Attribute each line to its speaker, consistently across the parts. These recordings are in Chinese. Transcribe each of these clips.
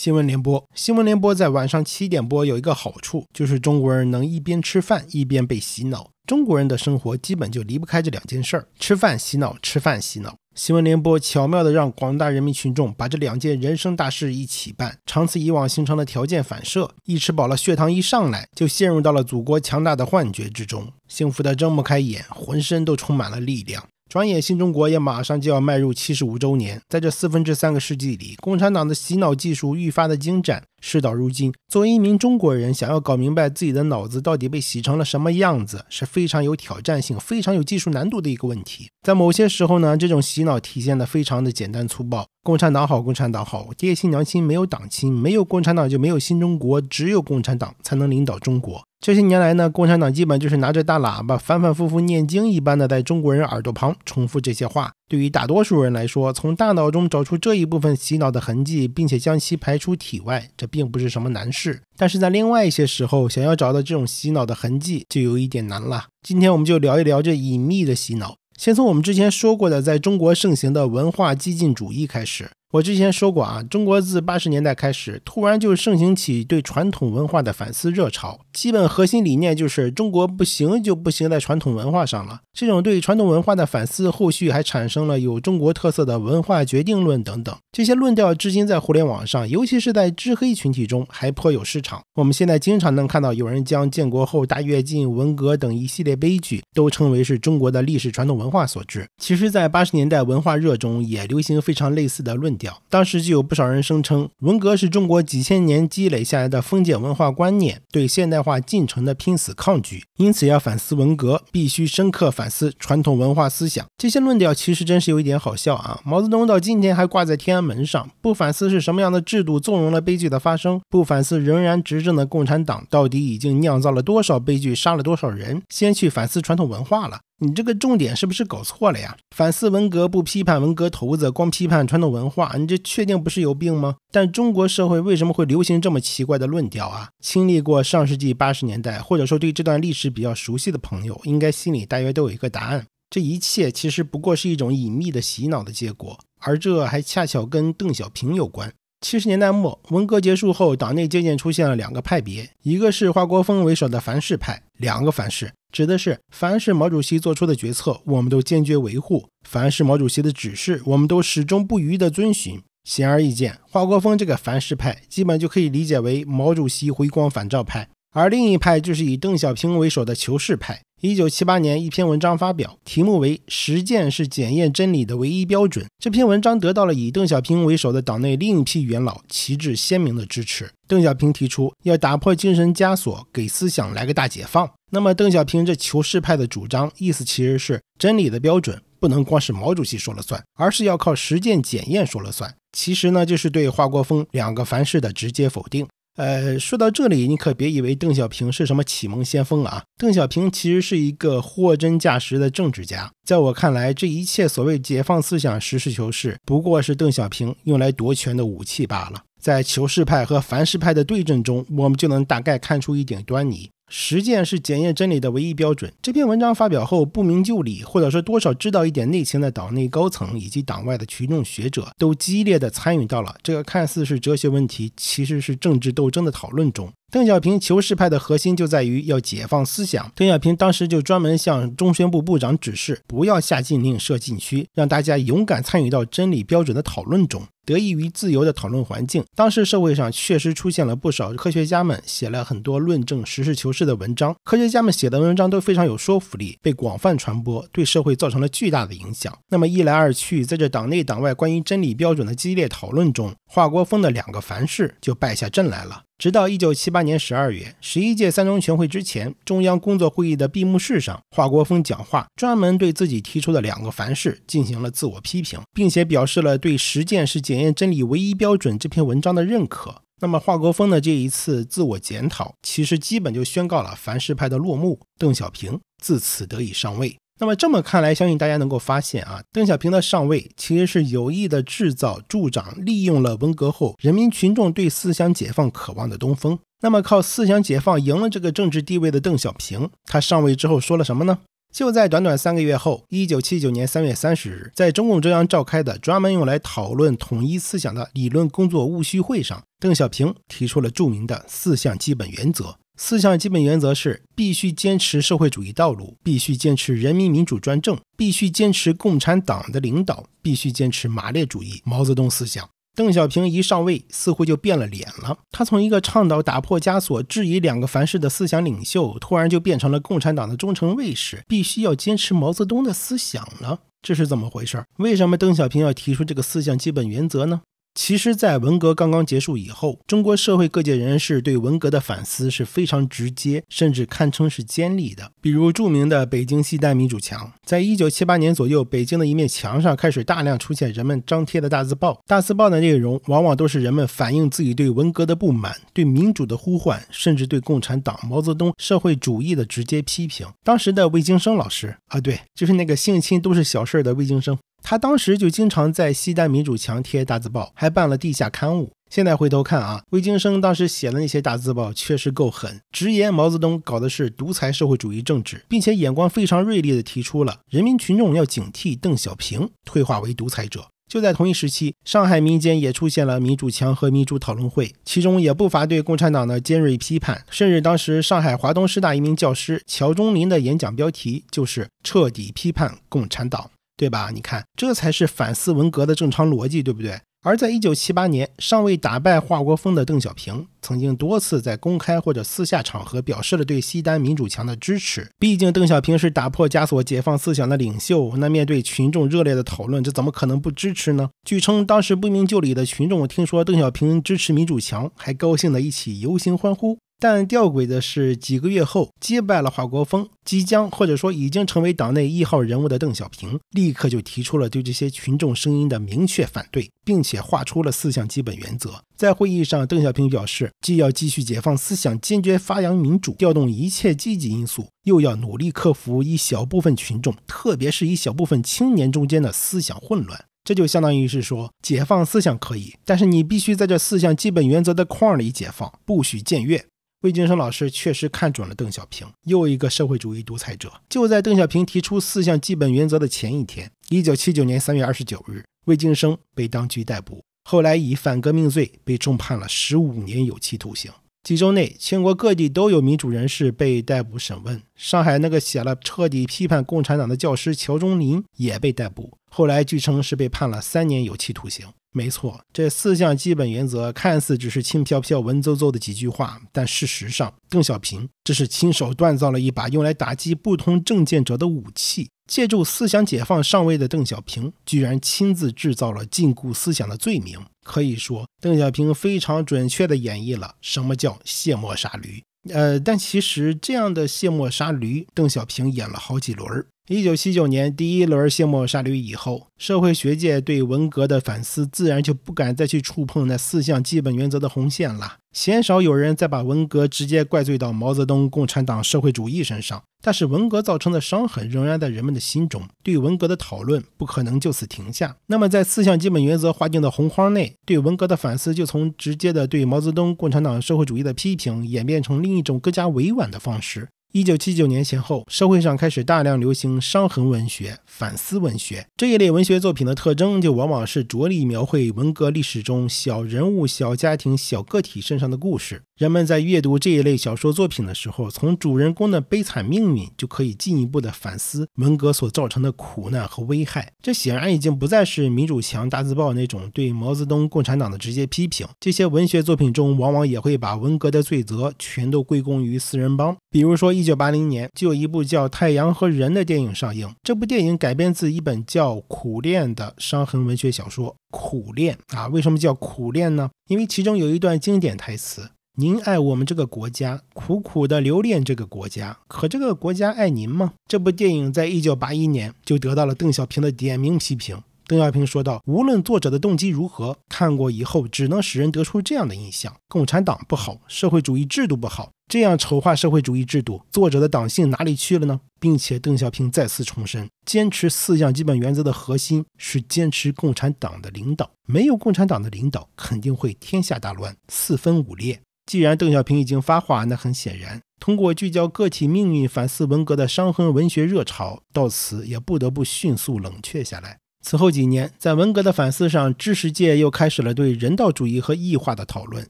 Speaker 1: 新闻联播，新闻联播在晚上七点播有一个好处，就是中国人能一边吃饭一边被洗脑。中国人的生活基本就离不开这两件事儿：吃饭、洗脑；吃饭、洗脑。新闻联播巧妙的让广大人民群众把这两件人生大事一起办，长此以往形成的条件反射，一吃饱了血糖一上来，就陷入到了祖国强大的幻觉之中，幸福的睁不开眼，浑身都充满了力量。转眼，新中国也马上就要迈入七十五周年。在这四分之三个世纪里，共产党的洗脑技术愈发的精湛。事到如今，作为一名中国人，想要搞明白自己的脑子到底被洗成了什么样子，是非常有挑战性、非常有技术难度的一个问题。在某些时候呢，这种洗脑体现的非常的简单粗暴：“共产党好，共产党好，爹亲娘亲没有党亲，没有共产党就没有新中国，只有共产党才能领导中国。”这些年来呢，共产党基本就是拿着大喇叭，反反复复念经一般的，在中国人耳朵旁重复这些话。对于大多数人来说，从大脑中找出这一部分洗脑的痕迹，并且将其排出体外，这并不是什么难事。但是在另外一些时候，想要找到这种洗脑的痕迹，就有一点难了。今天我们就聊一聊这隐秘的洗脑。先从我们之前说过的，在中国盛行的文化激进主义开始。我之前说过啊，中国自八十年代开始，突然就盛行起对传统文化的反思热潮，基本核心理念就是中国不行就不行在传统文化上了。这种对传统文化的反思，后续还产生了有中国特色的文化决定论等等，这些论调至今在互联网上，尤其是在知黑群体中还颇有市场。我们现在经常能看到有人将建国后大跃进、文革等一系列悲剧都称为是中国的历史传统文化所致。其实，在八十年代文化热中，也流行非常类似的论。当时就有不少人声称，文革是中国几千年积累下来的封建文化观念对现代化进程的拼死抗拒，因此要反思文革，必须深刻反思传统文化思想。这些论调其实真是有一点好笑啊！毛泽东到今天还挂在天安门上，不反思是什么样的制度纵容了悲剧的发生，不反思仍然执政的共产党到底已经酿造了多少悲剧，杀了多少人，先去反思传统文化了。你这个重点是不是搞错了呀？反思文革不批判文革头子，光批判传统文化，你这确定不是有病吗？但中国社会为什么会流行这么奇怪的论调啊？经历过上世纪八十年代，或者说对这段历史比较熟悉的朋友，应该心里大约都有一个答案。这一切其实不过是一种隐秘的洗脑的结果，而这还恰巧跟邓小平有关。七十年代末，文革结束后，党内渐渐出现了两个派别，一个是华国锋为首的“凡是派”，两个“凡是指的是凡是毛主席做出的决策，我们都坚决维护；凡是毛主席的指示，我们都始终不渝的遵循。显而易见，华国锋这个“凡是派”基本就可以理解为毛主席回光返照派。而另一派就是以邓小平为首的求是派。一九七八年，一篇文章发表，题目为《实践是检验真理的唯一标准》。这篇文章得到了以邓小平为首的党内另一批元老旗帜鲜明的支持。邓小平提出要打破精神枷锁，给思想来个大解放。那么，邓小平这求是派的主张，意思其实是真理的标准不能光是毛主席说了算，而是要靠实践检验说了算。其实呢，就是对华国锋两个凡是的直接否定。呃，说到这里，你可别以为邓小平是什么启蒙先锋啊！邓小平其实是一个货真价实的政治家。在我看来，这一切所谓解放思想、实事求是，不过是邓小平用来夺权的武器罢了。在求是派和凡是派的对阵中，我们就能大概看出一点端倪。实践是检验真理的唯一标准。这篇文章发表后，不明就里或者说多少知道一点内情的党内高层以及党外的群众学者，都激烈的参与到了这个看似是哲学问题，其实是政治斗争的讨论中。邓小平求是派的核心就在于要解放思想。邓小平当时就专门向中宣部部长指示，不要下禁令设禁区，让大家勇敢参与到真理标准的讨论中。得益于自由的讨论环境，当时社会上确实出现了不少科学家们写了很多论证实事求是的文章。科学家们写的文章都非常有说服力，被广泛传播，对社会造成了巨大的影响。那么一来二去，在这党内党外关于真理标准的激烈讨论中，华国锋的两个凡是就败下阵来了。直到一九七八年十二月十一届三中全会之前，中央工作会议的闭幕式上，华国锋讲话，专门对自己提出的“两个凡是”进行了自我批评，并且表示了对“实践是检验真理唯一标准”这篇文章的认可。那么，华国锋的这一次自我检讨，其实基本就宣告了“凡是派”的落幕，邓小平自此得以上位。那么这么看来，相信大家能够发现啊，邓小平的上位其实是有意的制造、助长、利用了文革后人民群众对思想解放渴望的东风。那么靠思想解放赢了这个政治地位的邓小平，他上位之后说了什么呢？就在短短三个月后，一九七九年三月三十日，在中共中央召开的专门用来讨论统一思想的理论工作务虚会上，邓小平提出了著名的四项基本原则。四项基本原则是：必须坚持社会主义道路，必须坚持人民民主专政，必须坚持共产党的领导，必须坚持马列主义、毛泽东思想。邓小平一上位，似乎就变了脸了。他从一个倡导打破枷锁、质疑“两个凡是”的思想领袖，突然就变成了共产党的忠诚卫士，必须要坚持毛泽东的思想了。这是怎么回事？为什么邓小平要提出这个四项基本原则呢？其实，在文革刚刚结束以后，中国社会各界人士对文革的反思是非常直接，甚至堪称是尖利的。比如著名的北京西单民主墙，在一九七八年左右，北京的一面墙上开始大量出现人们张贴的大字报。大字报的内容往往都是人们反映自己对文革的不满、对民主的呼唤，甚至对共产党、毛泽东、社会主义的直接批评。当时的魏京生老师，啊，对，就是那个性侵都是小事儿的魏京生。他当时就经常在西单民主墙贴大字报，还办了地下刊物。现在回头看啊，魏京生当时写的那些大字报确实够狠，直言毛泽东搞的是独裁社会主义政治，并且眼光非常锐利的提出了人民群众要警惕邓小平退化为独裁者。就在同一时期，上海民间也出现了民主墙和民主讨论会，其中也不乏对共产党的尖锐批判，甚至当时上海华东师大一名教师乔忠林的演讲标题就是彻底批判共产党。对吧？你看，这才是反思文革的正常逻辑，对不对？而在一九七八年，尚未打败华国锋的邓小平，曾经多次在公开或者私下场合表示了对西单民主墙的支持。毕竟，邓小平是打破枷锁、解放思想的领袖。那面对群众热烈的讨论，这怎么可能不支持呢？据称，当时不明就里的群众听说邓小平支持民主墙，还高兴的一起游行欢呼。但吊诡的是，几个月后击败了华国锋，即将或者说已经成为党内一号人物的邓小平，立刻就提出了对这些群众声音的明确反对，并且划出了四项基本原则。在会议上，邓小平表示，既要继续解放思想，坚决发扬民主，调动一切积极因素，又要努力克服一小部分群众，特别是一小部分青年中间的思想混乱。这就相当于是说，解放思想可以，但是你必须在这四项基本原则的框里解放，不许僭越。魏京生老师确实看准了邓小平，又一个社会主义独裁者。就在邓小平提出四项基本原则的前一天，一九七九年三月二十九日，魏京生被当局逮捕，后来以反革命罪被重判了十五年有期徒刑。几周内，全国各地都有民主人士被逮捕审问。上海那个写了彻底批判共产党的教师乔钟林也被逮捕，后来据称是被判了三年有期徒刑。没错，这四项基本原则看似只是轻飘飘、文绉绉的几句话，但事实上，邓小平这是亲手锻造了一把用来打击不同政见者的武器。借助思想解放上位的邓小平，居然亲自制造了禁锢思想的罪名。可以说，邓小平非常准确地演绎了什么叫卸磨杀驴。呃，但其实这样的卸磨杀驴，邓小平演了好几轮儿。一九七九年第一轮卸磨杀驴以后，社会学界对文革的反思自然就不敢再去触碰那四项基本原则的红线了，鲜少有人再把文革直接怪罪到毛泽东、共产党、社会主义身上。但是文革造成的伤痕仍然在人们的心中，对文革的讨论不可能就此停下。那么，在四项基本原则划定的洪荒内，对文革的反思就从直接的对毛泽东、共产党、社会主义的批评演变成另一种更加委婉的方式。一九七九年前后，社会上开始大量流行伤痕文学、反思文学这一类文学作品的特征，就往往是着力描绘文革历史中小人物、小家庭、小个体身上的故事。人们在阅读这一类小说作品的时候，从主人公的悲惨命运就可以进一步的反思文革所造成的苦难和危害。这显然已经不再是《民主墙》大字报那种对毛泽东、共产党的直接批评。这些文学作品中，往往也会把文革的罪责全都归功于四人帮。比如说，一九八零年就有一部叫《太阳和人》的电影上映。这部电影改编自一本叫《苦恋》的伤痕文学小说。苦恋啊，为什么叫苦恋呢？因为其中有一段经典台词：“您爱我们这个国家，苦苦的留恋这个国家，可这个国家爱您吗？”这部电影在一九八一年就得到了邓小平的点名批评。邓小平说道：“无论作者的动机如何，看过以后只能使人得出这样的印象：共产党不好，社会主义制度不好。这样丑化社会主义制度，作者的党性哪里去了呢？”并且邓小平再次重申，坚持四项基本原则的核心是坚持共产党的领导。没有共产党的领导，肯定会天下大乱，四分五裂。既然邓小平已经发话，那很显然，通过聚焦个体命运反思文革的伤痕文学热潮，到此也不得不迅速冷却下来。此后几年，在文革的反思上，知识界又开始了对人道主义和异化的讨论。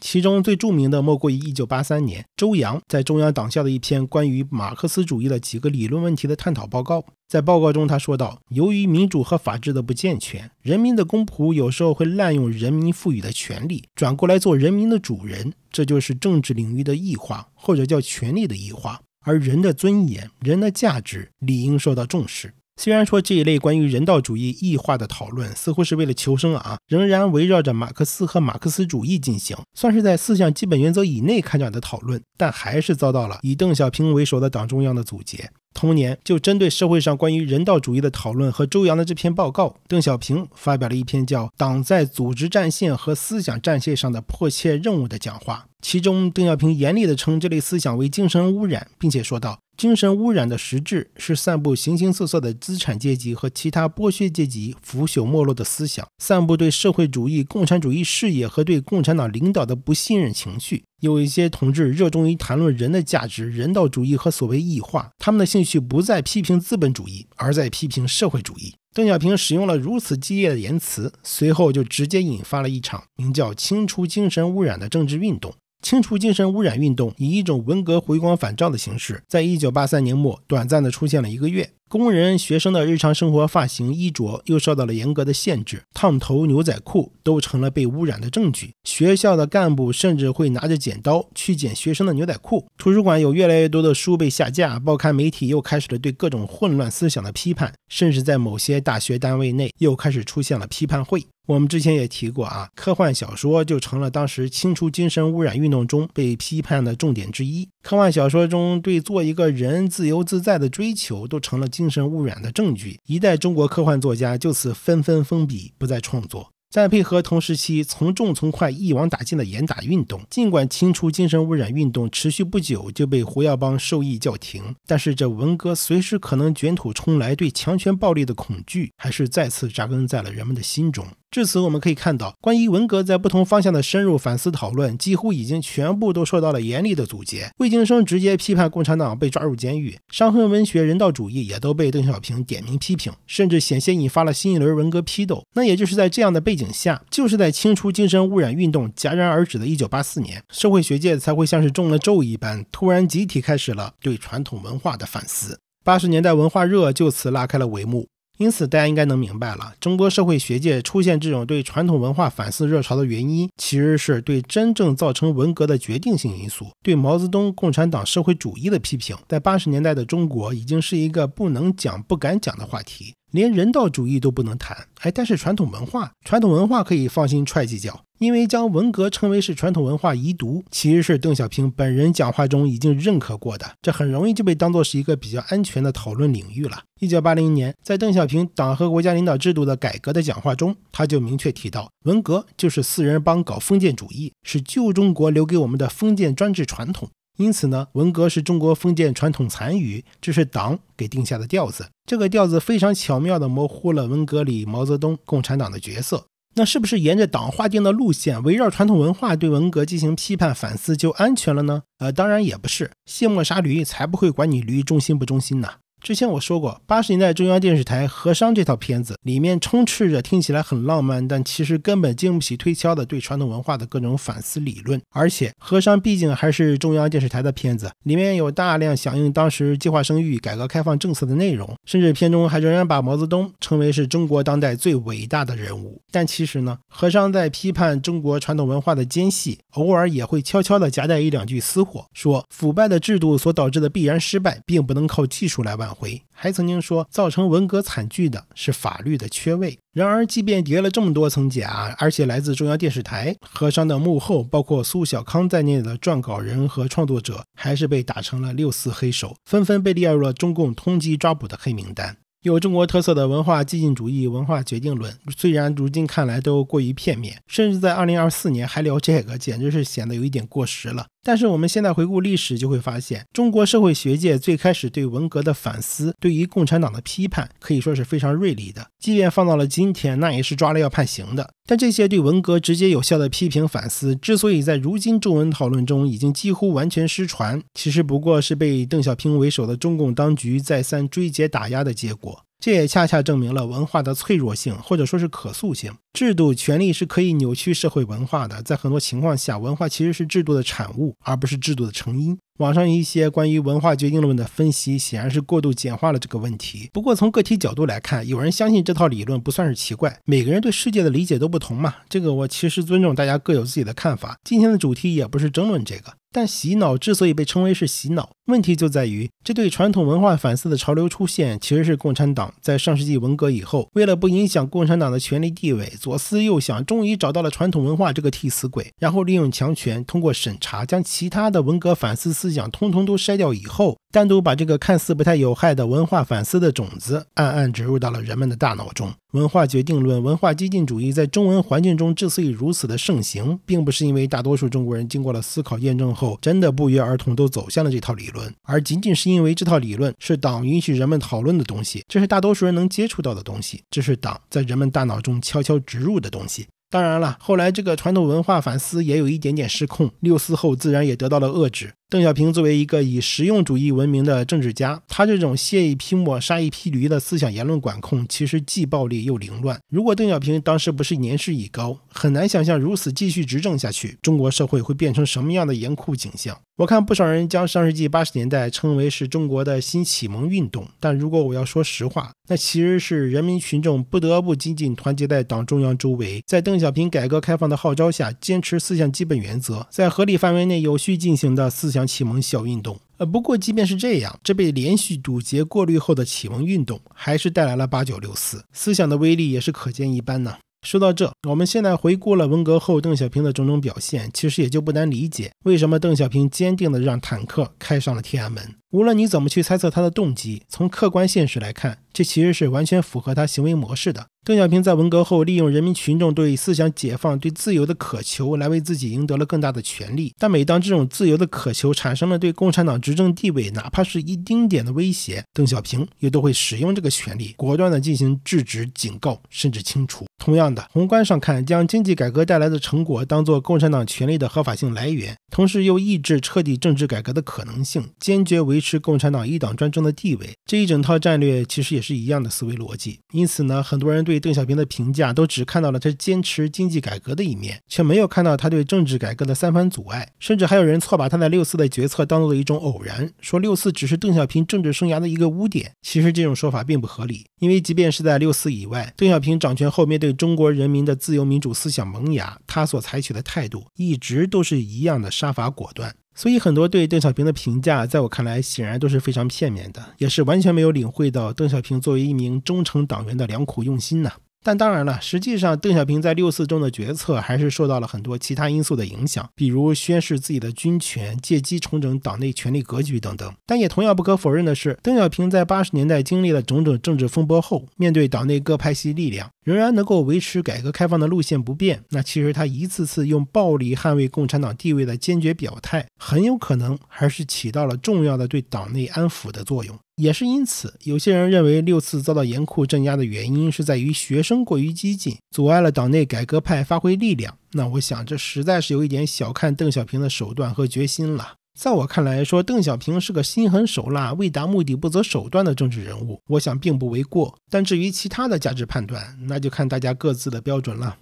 Speaker 1: 其中最著名的莫过于1983年，周扬在中央党校的一篇关于马克思主义的几个理论问题的探讨报告。在报告中，他说到：“由于民主和法治的不健全，人民的公仆有时候会滥用人民赋予的权利，转过来做人民的主人，这就是政治领域的异化，或者叫权力的异化。而人的尊严、人的价值理应受到重视。”虽然说这一类关于人道主义异化的讨论似乎是为了求生啊，仍然围绕着马克思和马克思主义进行，算是在四项基本原则以内开展的讨论，但还是遭到了以邓小平为首的党中央的阻截。同年，就针对社会上关于人道主义的讨论和周扬的这篇报告，邓小平发表了一篇叫《党在组织战线和思想战线上的迫切任务》的讲话，其中邓小平严厉地称这类思想为“精神污染”，并且说道。精神污染的实质是散布形形色色的资产阶级和其他剥削阶级腐朽没落的思想，散布对社会主义、共产主义事业和对共产党领导的不信任情绪。有一些同志热衷于谈论人的价值、人道主义和所谓异化，他们的兴趣不再批评资本主义，而在批评社会主义。邓小平使用了如此激烈的言辞，随后就直接引发了一场名叫“清除精神污染”的政治运动。清除精神污染运动以一种文革回光返照的形式，在一九八三年末短暂地出现了一个月。工人、学生的日常生活、发型、衣着又受到了严格的限制，烫头、牛仔裤都成了被污染的证据。学校的干部甚至会拿着剪刀去剪学生的牛仔裤。图书馆有越来越多的书被下架，报刊媒体又开始了对各种混乱思想的批判，甚至在某些大学单位内又开始出现了批判会。我们之前也提过啊，科幻小说就成了当时清除精神污染运动中被批判的重点之一。科幻小说中对做一个人自由自在的追求，都成了精神污染的证据。一代中国科幻作家就此纷纷封笔，不再创作。再配合同时期从重从快一网打尽的严打运动，尽管清除精神污染运动持续不久就被胡耀邦授意叫停，但是这文革随时可能卷土重来，对强权暴力的恐惧还是再次扎根在了人们的心中。至此，我们可以看到，关于文革在不同方向的深入反思讨论，几乎已经全部都受到了严厉的阻截。魏京生直接批判共产党，被抓入监狱；伤痕文学、人道主义也都被邓小平点名批评，甚至险些引发了新一轮文革批斗。那也就是在这样的背景下，就是在清除精神污染运动戛然而止的一九八四年，社会学界才会像是中了咒一般，突然集体开始了对传统文化的反思，八十年代文化热就此拉开了帷幕。因此，大家应该能明白了，中国社会学界出现这种对传统文化反思热潮的原因，其实是对真正造成文革的决定性因素——对毛泽东、共产党、社会主义的批评，在八十年代的中国已经是一个不能讲、不敢讲的话题。连人道主义都不能谈，哎，但是传统文化，传统文化可以放心踹几脚，因为将文革称为是传统文化遗毒，其实是邓小平本人讲话中已经认可过的，这很容易就被当作是一个比较安全的讨论领域了。一九八零年，在邓小平《党和国家领导制度的改革》的讲话中，他就明确提到，文革就是四人帮搞封建主义，是旧中国留给我们的封建专制传统。因此呢，文革是中国封建传统残余，这是党给定下的调子。这个调子非常巧妙地模糊了文革里毛泽东共产党的角色。那是不是沿着党划定的路线，围绕传统文化对文革进行批判反思就安全了呢？呃，当然也不是，卸磨杀驴才不会管你驴忠心不忠心呢。之前我说过，八十年代中央电视台《和商》这套片子里面充斥着听起来很浪漫，但其实根本经不起推敲的对传统文化的各种反思理论。而且《和商》毕竟还是中央电视台的片子，里面有大量响应当时计划生育、改革开放政策的内容。甚至片中还仍然把毛泽东称为是中国当代最伟大的人物。但其实呢，《和商》在批判中国传统文化的间隙，偶尔也会悄悄地夹带一两句私货，说腐败的制度所导致的必然失败，并不能靠技术来完。挽回还曾经说，造成文革惨剧的是法律的缺位。然而，即便叠了这么多层假，而且来自中央电视台《和商的幕后》，包括苏小康在内的撰稿人和创作者，还是被打成了“六四黑手”，纷纷被列入了中共通缉抓捕的黑名单。有中国特色的文化激进主义、文化决定论，虽然如今看来都过于片面，甚至在2024年还聊这个，简直是显得有一点过时了。但是我们现在回顾历史，就会发现中国社会学界最开始对文革的反思，对于共产党的批判，可以说是非常锐利的。即便放到了今天，那也是抓了要判刑的。但这些对文革直接有效的批评反思，之所以在如今中文讨论中已经几乎完全失传，其实不过是被邓小平为首的中共当局再三追截打压的结果。这也恰恰证明了文化的脆弱性，或者说是可塑性。制度、权力是可以扭曲社会文化的，在很多情况下，文化其实是制度的产物，而不是制度的成因。网上一些关于文化决定论的分析，显然是过度简化了这个问题。不过从个体角度来看，有人相信这套理论不算是奇怪。每个人对世界的理解都不同嘛，这个我其实尊重大家各有自己的看法。今天的主题也不是争论这个，但洗脑之所以被称为是洗脑，问题就在于这对传统文化反思的潮流出现，其实是共产党在上世纪文革以后，为了不影响共产党的权力地位，左思右想，终于找到了传统文化这个替死鬼，然后利用强权，通过审查，将其他的文革反思思。思想通通都筛掉以后，单独把这个看似不太有害的文化反思的种子暗暗植入到了人们的大脑中。文化决定论、文化激进主义在中文环境中之所以如此的盛行，并不是因为大多数中国人经过了思考验证后真的不约而同都走向了这套理论，而仅仅是因为这套理论是党允许人们讨论的东西，这是大多数人能接触到的东西，这是党在人们大脑中悄悄植入的东西。当然了，后来这个传统文化反思也有一点点失控，六四后自然也得到了遏制。邓小平作为一个以实用主义闻名的政治家，他这种卸一批墨杀一批驴的思想言论管控，其实既暴力又凌乱。如果邓小平当时不是年事已高，很难想象，如此继续执政下去，中国社会会变成什么样的严酷景象？我看不少人将上世纪八十年代称为是中国的新启蒙运动，但如果我要说实话，那其实是人民群众不得不紧紧团结在党中央周围，在邓小平改革开放的号召下，坚持四项基本原则，在合理范围内有序进行的思想启蒙小运动。呃，不过即便是这样，这被连续堵截、过滤后的启蒙运动，还是带来了八九六四，思想的威力也是可见一斑呢。说到这，我们现在回顾了文革后邓小平的种种表现，其实也就不难理解为什么邓小平坚定地让坦克开上了天安门。无论你怎么去猜测他的动机，从客观现实来看。这其实是完全符合他行为模式的。邓小平在文革后，利用人民群众对思想解放、对自由的渴求，来为自己赢得了更大的权利。但每当这种自由的渴求产生了对共产党执政地位哪怕是一丁点的威胁，邓小平也都会使用这个权利，果断地进行制止、警告，甚至清除。同样的，宏观上看，将经济改革带来的成果当做共产党权力的合法性来源，同时又抑制彻底政治改革的可能性，坚决维持共产党一党专政的地位，这一整套战略其实。也是一样的思维逻辑，因此呢，很多人对邓小平的评价都只看到了他坚持经济改革的一面，却没有看到他对政治改革的三番阻碍，甚至还有人错把他在六四的决策当做了一种偶然，说六四只是邓小平政治生涯的一个污点。其实这种说法并不合理，因为即便是在六四以外，邓小平掌权后面对中国人民的自由民主思想萌芽，他所采取的态度一直都是一样的杀伐果断。所以，很多对邓小平的评价，在我看来，显然都是非常片面的，也是完全没有领会到邓小平作为一名忠诚党员的良苦用心呢。但当然了，实际上邓小平在六四中的决策还是受到了很多其他因素的影响，比如宣示自己的军权，借机重整党内权力格局等等。但也同样不可否认的是，邓小平在八十年代经历了种种政治风波后，面对党内各派系力量，仍然能够维持改革开放的路线不变。那其实他一次次用暴力捍卫共产党地位的坚决表态，很有可能还是起到了重要的对党内安抚的作用。也是因此，有些人认为六次遭到严酷镇压的原因是在于学生过于激进，阻碍了党内改革派发挥力量。那我想，这实在是有一点小看邓小平的手段和决心了。在我看来，说邓小平是个心狠手辣、为达目的不择手段的政治人物，我想并不为过。但至于其他的价值判断，那就看大家各自的标准了。